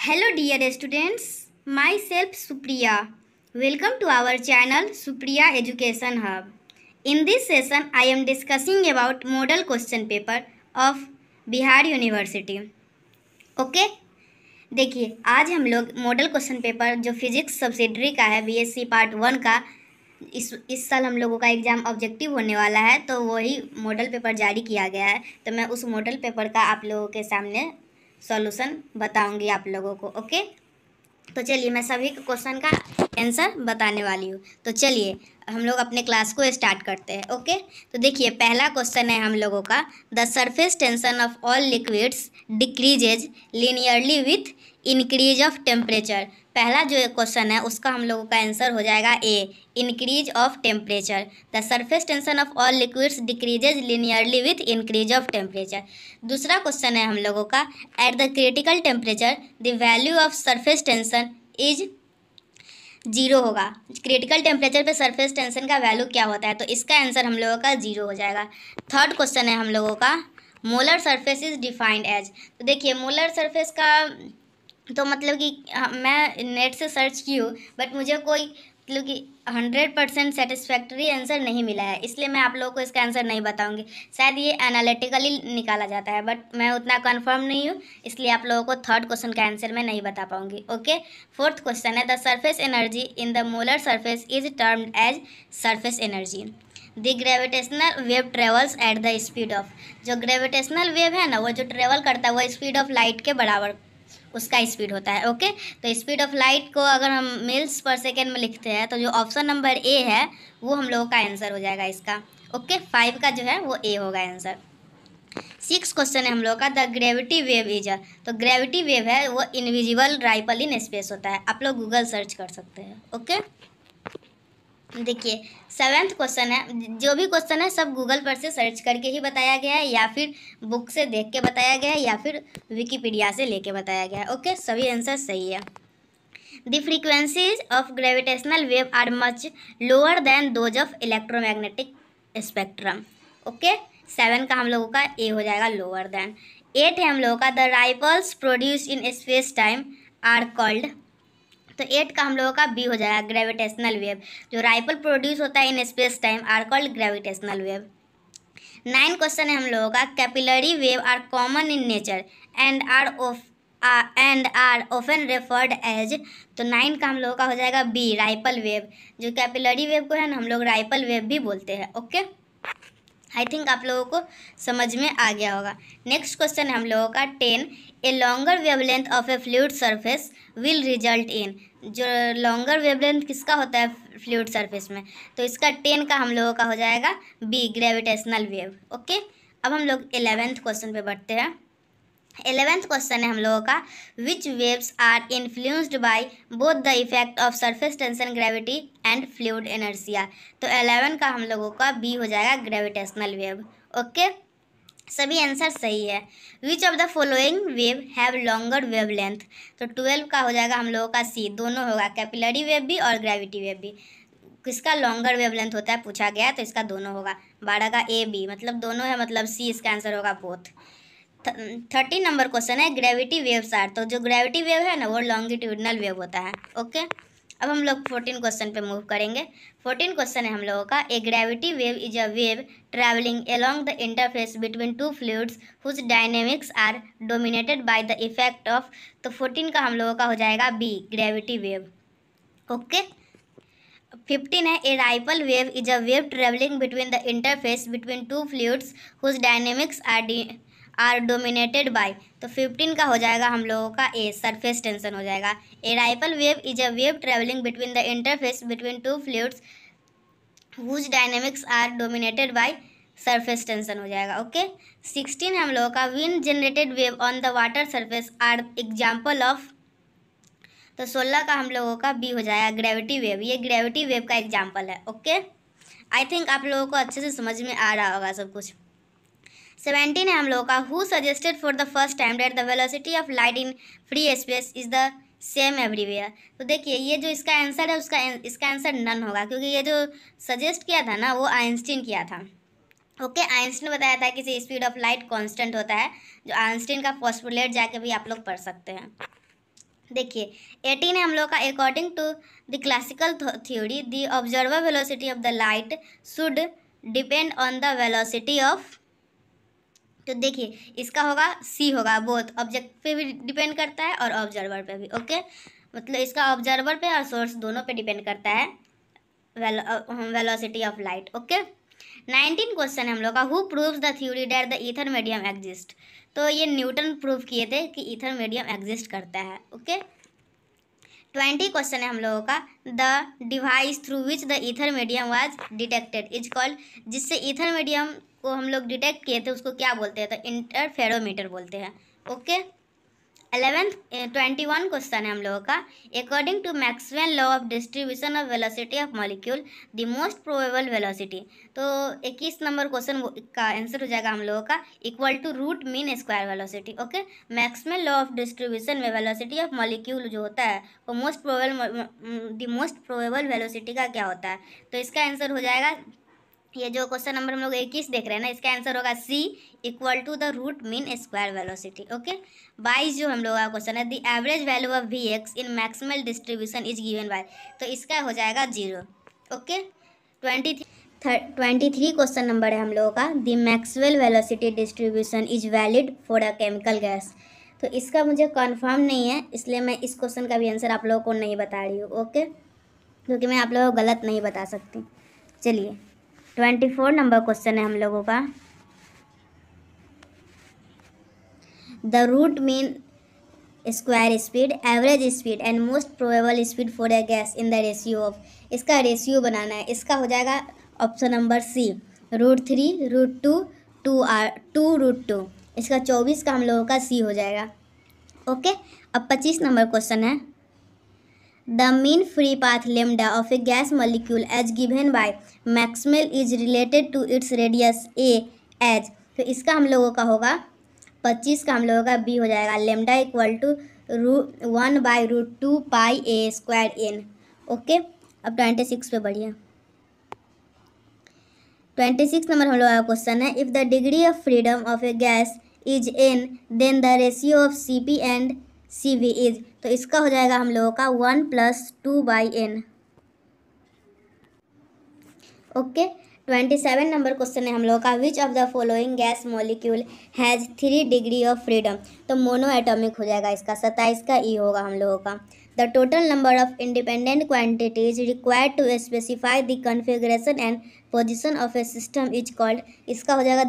Hello dear students my self Supriya welcome to our channel Supriya education hub in this session I am discussing about model question paper of Bihar university okay देखिए आज हम लोग model question paper जो physics subsidiary का है BSc part one का इस इस साल हम लोगों का एग्जाम ऑब्जेक्टिव होने वाला है तो वही मॉडल पेपर जारी किया गया है तो मैं उस मॉडल पेपर का आप लोगों के सामने सॉल्यूशन बताऊंगी आप लोगों को ओके तो चलिए मैं सभी के क्वेश्चन का आंसर बताने वाली हूँ तो चलिए हम लोग अपने क्लास को स्टार्ट करते हैं ओके तो देखिए पहला क्वेश्चन है हम लोगों का the surface tension of all liquids decreases linearly with increase of temperature पहला जो क्वेश्चन है उसका हम लोगों का आंसर हो जाएगा A increase of temperature the surface tension of all liquids decreases linearly with increase of temperature दूसरा क्वेश्चन है हम लोगों का at the critical temperature the value of surface tension is zero होगा क्रिटिकल टेम्परेचर पे surface tension का value क्या होता है तो इसका आंसर हम लोगों का जीरो हो जाएगा थर्ड क्वेश्चन है हम लोगों का molar surface is defined as तो देखिए मोलर सरफेस का तो मतलब कि हाँ, मैं नेट से सर्च की हूँ बट मुझे कोई मतलब कि हंड्रेड परसेंट सेटिस्फैक्ट्री आंसर नहीं मिला है इसलिए मैं आप लोगों को इसका आंसर नहीं बताऊंगी शायद ये एनालिटिकली निकाला जाता है बट मैं उतना कंफर्म नहीं हूँ इसलिए आप लोगों को थर्ड क्वेश्चन का आंसर मैं नहीं बता पाऊंगी ओके फोर्थ क्वेश्चन है the surface energy in the molar surface is termed as surface energy the gravitational wave travels at the speed of जो ग्रेविटेशनल वेव है ना वो जो ट्रेवल करता है वो स्पीड ऑफ लाइट के बराबर उसका स्पीड होता है ओके तो स्पीड ऑफ लाइट को अगर हम मिल्स पर सेकेंड में लिखते हैं तो जो ऑप्शन नंबर ए है वो हम लोगों का आंसर हो जाएगा इसका ओके फाइव का जो है वो ए होगा आंसर सिक्स क्वेश्चन है हम लोग का द ग्रेविटी वेव इज तो ग्रेविटी वेव है वो इनविजिबल राइपल इन स्पेस होता है आप लोग गूगल सर्च कर सकते हैं ओके देखिए सेवेंथ क्वेश्चन है जो भी क्वेश्चन है सब गूगल पर से सर्च करके ही बताया गया है या फिर बुक से देख के बताया गया है या फिर विकीपीडिया से लेके बताया गया है ओके सभी आंसर सही है the frequencies of gravitational wave are much lower than those of electromagnetic spectrum okay seven का हम लोगों का ए हो जाएगा लोअर देन एट है हम लोगों का the ripples produce in space time are called तो एट का हम लोगों का बी हो जाएगा ग्रेविटेशनल वेव जो राइफल प्रोड्यूस होता है in space time are called gravitational wave nine question है हम लोगों का capillary wave are common in nature and are of and are often referred as तो नाइन का हम लोगों का हो जाएगा बी राइपल वेव जो कैपिलरी वेव को है ना हम लोग राइपल वेव भी बोलते हैं ओके आई थिंक आप लोगों को समझ में आ गया होगा नेक्स्ट क्वेश्चन है हम लोगों का ten A longer wavelength of a fluid surface will result in जो लॉन्गर वेवलेंथ किसका होता है फ्लूड सरफेस में तो इसका टेन का हम लोगों का हो जाएगा बी ग्रेविटेशनल वेव ओके अब हम लोग एलेवेंथ क्वेश्चन पे बढ़ते हैं एलेवेंथ क्वेश्चन है हम लोगों का which waves are influenced by both the effect of surface tension gravity and fluid inertia तो एलेवन का हम लोगों का बी हो जाएगा ग्रेविटेशनल वेव ओके सभी आंसर सही है which of the following wave have longer wavelength तो ट्वेल्व का हो जाएगा हम लोगों का सी दोनों होगा कैपिलरी वेव भी और ग्रेविटी वेव भी किसका लॉन्गर वेव लेंथ होता है पूछा गया तो इसका दोनों होगा बारह का ए बी मतलब दोनों है मतलब सी इसका आंसर होगा बोथ थर्टीन नंबर क्वेश्चन है ग्रेविटी वेव आर तो जो ग्रेविटी वेव है ना वो लॉन्गिट्यूडनल वेव होता है ओके अब हम लोग फोर्टीन क्वेश्चन पे मूव करेंगे फोर्टीन क्वेश्चन है हम लोगों का a gravity wave is a wave travelling along the interface between two fluids whose dynamics are dominated by the effect of तो फोर्टीन का हम लोगों का हो जाएगा B gravity wave okay fifteen है a ripple wave is a wave travelling between the interface between two fluids whose dynamics are are dominated by तो 15 का हो जाएगा हम लोगों का ए सरफेस टेंशन हो जाएगा a ripple wave is a wave travelling between the interface between two fluids whose dynamics are dominated by surface tension हो जाएगा ओके सिक्सटीन हम लोगों का wind generated wave on the water surface are example of तो सोलह का हम लोगों का बी हो जाएगा ग्रेविटी वेव ये ग्रेविटी वेव का एग्जाम्पल है ओके आई थिंक आप लोगों को अच्छे से समझ में आ रहा होगा सब कुछ सेवेंटीन है हम लोगों का who suggested for the first time that the velocity of light in free space is the same everywhere तो देखिए ये जो इसका आंसर है उसका इसका आंसर नन होगा क्योंकि ये जो सजेस्ट किया था ना वो आइंस्टीन किया था ओके okay, आइंस्टीन ने बताया था कि स्पीड ऑफ लाइट कांस्टेंट होता है जो आइंस्टीन का पॉस्टुलेट जाके भी आप लोग पढ़ सकते हैं देखिए एटीन है हम लोग का according to the classical theory the observer velocity of the light should depend on the velocity of तो देखिए इसका होगा सी होगा बोथ ऑब्जेक्ट पे भी डिपेंड करता है और ऑब्जर्वर पे भी ओके मतलब इसका ऑब्जर्वर पे और सोर्स दोनों पे डिपेंड करता है velocity of light okay nineteen question है हम लोग का who proves the theory that the ether medium exist तो ये न्यूटन प्रूव किए थे कि ईथर मीडियम एग्जिस्ट करता है ओके ट्वेंटी क्वेश्चन है हम लोगों का the device through which the ether medium was detected is called जिससे ईथर मीडियम को हम लोग डिटेक्ट किए थे उसको क्या बोलते हैं तो इंटरफेरोमीटर बोलते हैं okay eleventh twenty one question है हम लोगों का according to Maxwell law of distribution of velocity of molecule the most probable velocity तो इक्कीस नंबर क्वेश्चन का आंसर हो जाएगा हम लोगों का equal to root mean square velocity okay Maxwell law of distribution में वेलोसिटी ऑफ मॉलिक्यूल जो होता है वो most probable the most probable velocity का क्या होता है तो इसका आंसर हो जाएगा ये जो क्वेश्चन नंबर हम लोग इक्कीस देख रहे हैं ना इसका आंसर होगा C equal to the root mean square velocity okay बाईस जो हम लोग का क्वेश्चन है the average value of V X in maximal distribution is given by तो इसका हो जाएगा zero okay twenty twenty three question number है हम लोगों का the Maxwell velocity distribution is valid for a chemical gas तो इसका मुझे कन्फर्म नहीं है इसलिए मैं इस क्वेश्चन का भी आंसर आप लोगों को नहीं बता रही हूँ ओके क्योंकि मैं आप लोगों को गलत नहीं बता सकती चलिए ट्वेंटी फोर नंबर क्वेश्चन है हम लोगों का the root mean square speed average speed and most probable speed for a gas in the ratio of इसका रेशियो बनाना है इसका हो जाएगा option number C root three root two two are two root two इसका चौबीस का हम लोगों का सी हो जाएगा ओके अब पच्चीस नंबर क्वेश्चन है the mean free path lambda of a gas molecule as given by Maxwell is related to its radius a as तो इसका हम लोगों का होगा पच्चीस का हम लोगों का बी हो जाएगा लेमडा इक्वल टू रू one by root two pi a square n okay अब ट्वेंटी सिक्स पे बढ़िया ट्वेंटी सिक्स नंबर हम लोगों का क्वेश्चन है if the degree of freedom of a gas is n then the ratio of C P and C V is तो इसका हो जाएगा हम लोगों का one plus two by n okay twenty seven number question है हम लोगों का which of the following gas molecule has three degree of freedom तो मोनो एटोमिक हो जाएगा इसका सत्ताईस का ई e होगा हम लोगों का the total number of independent quantities required to specify the configuration and position of a system is called इसका हो जाएगा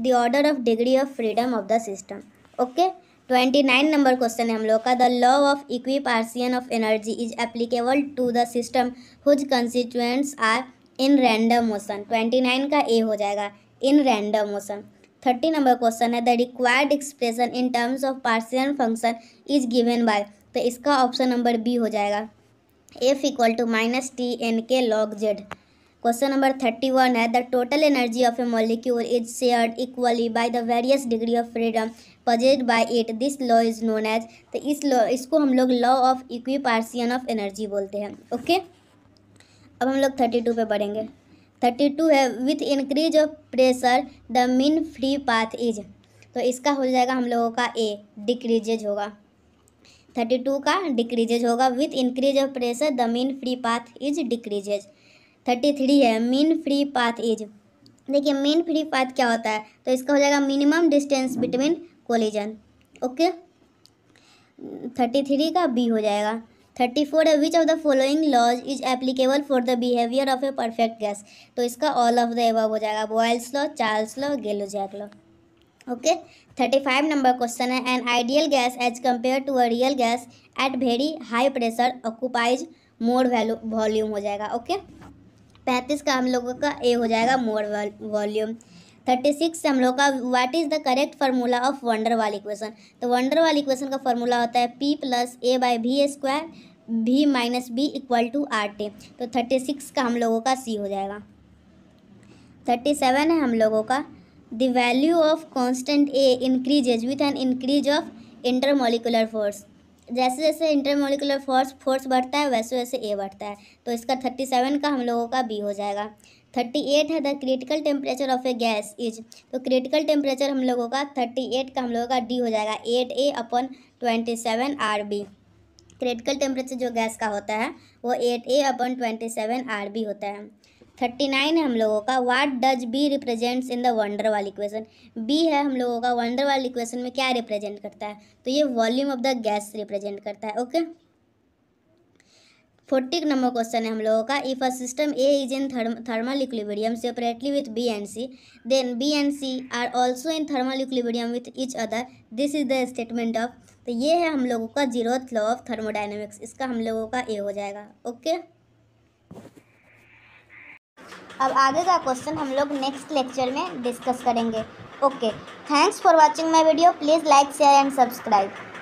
the order of degree of freedom of the system okay twenty nine number question है हम लोग का the law of equipartition of energy is applicable to the system whose constituents are in random motion twenty nine का A हो जाएगा in random motion thirty number question है the required expression in terms of partition function is given by तो इसका option number B हो जाएगा F equal to minus T N K log Z question number thirty one है the total energy of a molecule is share equally by the various degree of freedom possessed by it this law is known as तो इस law इसको हम लोग law of equipartition of energy बोलते हैं okay अब हम लोग थर्टी टू पर बढ़ेंगे थर्टी टू है with increase of pressure the mean free path is तो इसका हो जाएगा हम लोगों का ए डिक्रीजेज होगा थर्टी टू का डिक्रीजेज होगा with increase of pressure the mean free path is decreases thirty three है मीन फ्री पाथ इज देखिए मीन फ्री पाथ क्या होता है तो इसका हो जाएगा minimum distance between collision okay thirty three का बी हो जाएगा थर्टी फोर है which of the following laws is applicable for the behaviour of a perfect gas तो इसका ऑल ऑफ द एवब हो जाएगा Boyle's law Charles law Jack law okay thirty five number question है an ideal gas as compared to a real gas at very high pressure occupies more value volume हो जाएगा okay okay? पैंतीस का हम लोगों का ए हो जाएगा मोर वॉल्यूम थर्टी सिक्स से हम लोग का what is the correct formula of van der Waals equation तो वंडर वाली इक्वेशन का फार्मूला होता है P plus A by V square V minus B equal to R T तो थर्टी सिक्स का हम लोगों का सी हो जाएगा थर्टी सेवन है हम लोगों का the value of constant A increases with an increase of intermolecular force जैसे जैसे इंटरमोलिकुलर फोर्स फोर्स बढ़ता है वैसे वैसे ए बढ़ता है तो इसका थर्टी सेवन का हम लोगों का बी हो जाएगा थर्टी एट है the critical temperature of a gas is तो क्रिटिकल टेम्परेचर हम लोगों का थर्टी एट का हम लोगों का डी हो जाएगा eight A upon twenty seven R B critical temperature जो गैस का होता है वो eight A upon twenty seven R B होता है थर्टी नाइन है हम लोगों का what does B represents in the van der Waals equation B है हम लोगों का वंडर वाल इक्वेशन में क्या रिप्रेजेंट करता है तो ये volume of the gas represent करता है ओके फोर्टी नंबर क्वेश्चन है हम लोगों का if a system A is in thermal equilibrium separately with B and C then B and C are also in thermal equilibrium with each other this is the statement of तो ये है हम लोगों का जीरोथ लॉ ऑफ थर्मोडाइनमिक्स इसका हम लोगों का ए हो जाएगा ओके okay? अब आगे का क्वेश्चन हम लोग नेक्स्ट लेक्चर में डिस्कस करेंगे okay thanks for watching my video please like share and subscribe